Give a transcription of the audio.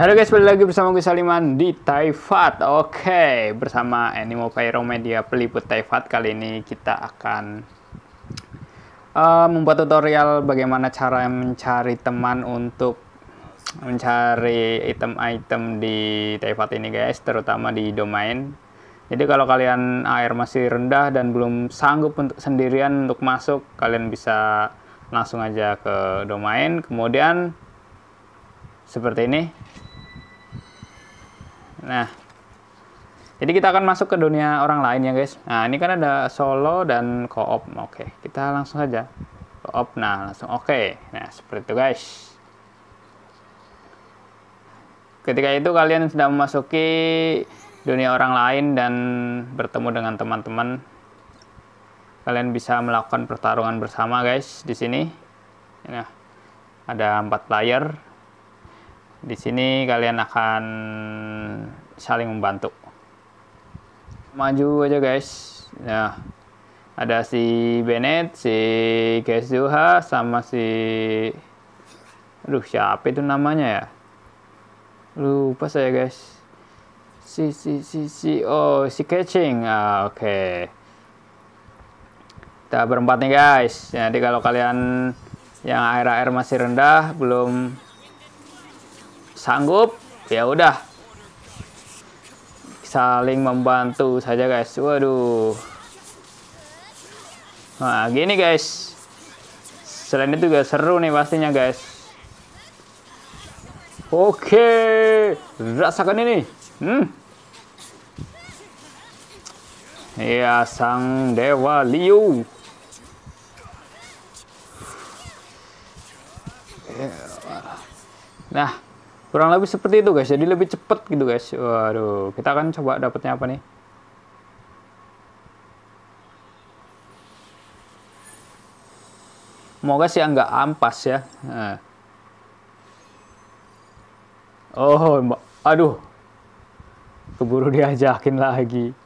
Halo guys, balik lagi bersama gue Saliman di Taifat. Oke, bersama Animal Cairo Media peliput Taifat kali ini kita akan uh, membuat tutorial bagaimana cara mencari teman untuk mencari item-item di Taifat ini guys, terutama di domain. Jadi kalau kalian air masih rendah dan belum sanggup untuk sendirian untuk masuk, kalian bisa langsung aja ke domain. Kemudian seperti ini Nah, jadi kita akan masuk ke dunia orang lain ya guys. Nah, ini kan ada solo dan co-op. Oke, kita langsung saja. Co-op, nah langsung oke. Nah, seperti itu guys. Ketika itu kalian sudah memasuki dunia orang lain dan bertemu dengan teman-teman. Kalian bisa melakukan pertarungan bersama guys di sini. Nah, ada empat player. Di sini kalian akan saling membantu maju aja guys nah ada si Bennett si Kezuha sama si aduh siapa itu namanya ya lupa saya guys si si si si oh si catching ah, oke okay. kita berempat nih guys jadi kalau kalian yang air air masih rendah belum sanggup ya udah saling membantu saja guys waduh nah gini guys selain itu juga seru nih pastinya guys oke rasakan ini hmm ya sang dewa liu nah kurang lebih seperti itu guys jadi lebih cepet gitu guys waduh kita akan coba dapatnya apa nih semoga sih nggak ampas ya nah. oh aduh keburu diajakin lagi